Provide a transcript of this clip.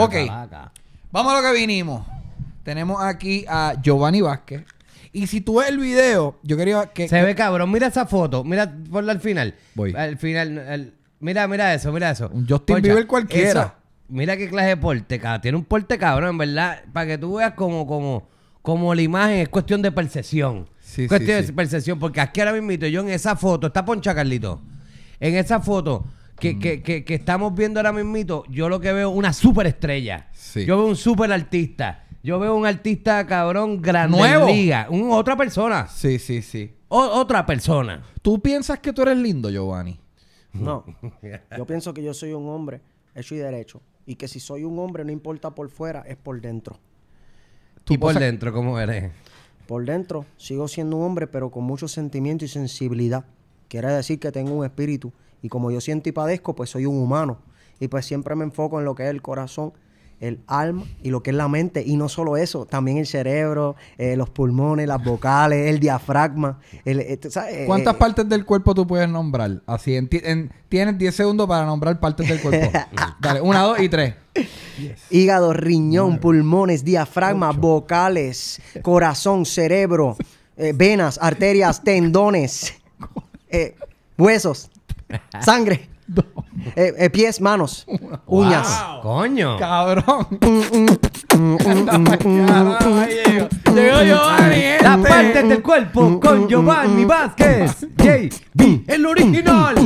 Ok. Vamos a lo que vinimos. Tenemos aquí a Giovanni Vázquez. Y si tú ves el video, yo quería que. Se ve cabrón, mira esa foto. Mira, ponla al final. Voy. Al final. Mira, mira eso, mira eso. Un Justin Concha, Bieber cualquiera. mira qué clase de porte, Tiene un porte cabrón, en verdad. Para que tú veas como, como, como la imagen es cuestión de percepción. Sí, cuestión de percepción. Porque aquí ahora mismo yo en esa foto, está poncha Carlito. En esa foto Mm. que, que, que, estamos viendo ahora mismo, yo lo que veo una superestrella. estrella Yo veo un super artista Yo veo un artista cabrón grande Nuevo. otra persona. Sí, sí, sí. otra persona. ¿Tú piensas que tú eres lindo, Giovanni? No. Yo pienso que yo soy un hombre hecho y derecho. Y que si soy un hombre, no importa por fuera, es por dentro. ¿Tú Y por dentro, ¿cómo eres? Por dentro sigo siendo un hombre, pero con mucho sentimiento y sensibilidad. Quiere decir que tengo un espíritu y como yo siento y padezco, pues soy un humano. Y pues siempre me enfoco en lo que es el corazón, el alma y lo que es la mente. Y no solo eso, también el cerebro, eh, los pulmones, las vocales, el diafragma. Eh, ¿Cuántas eh, partes del cuerpo tú puedes nombrar? Así, tienes 10 segundos para nombrar partes del cuerpo. Mm. Dale, una, dos y tres. Hígado, riñón, pulmones, diafragma, vocales, corazón, cerebro, venas, arterias, tendones, huesos. Sangre. Eh, eh, pies, manos, uñas. Coño. Cabrón. Mm, mm, mm, Llegó Giovanni. Este. La parte del cuerpo con Giovanni Vázquez. JB, el original.